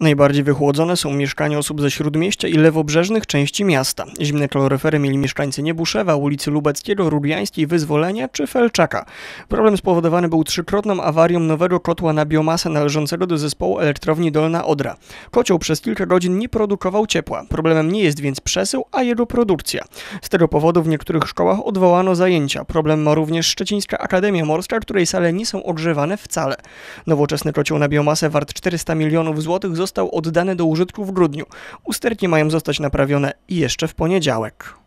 Najbardziej wychłodzone są mieszkania osób ze śródmieścia i lewobrzeżnych części miasta. Zimne kaloryfery mieli mieszkańcy Niebuszewa, ulicy Lubeckiego, Rubiańskiej, Wyzwolenia czy Felczaka. Problem spowodowany był trzykrotną awarią nowego kotła na biomasę należącego do zespołu elektrowni Dolna Odra. Kocioł przez kilka godzin nie produkował ciepła. Problemem nie jest więc przesył, a jego produkcja. Z tego powodu w niektórych szkołach odwołano zajęcia. Problem ma również Szczecińska Akademia Morska, której sale nie są ogrzewane wcale. Nowoczesny kocioł na biomasę wart 400 milionów złotych został został oddany do użytku w grudniu. Usterki mają zostać naprawione jeszcze w poniedziałek.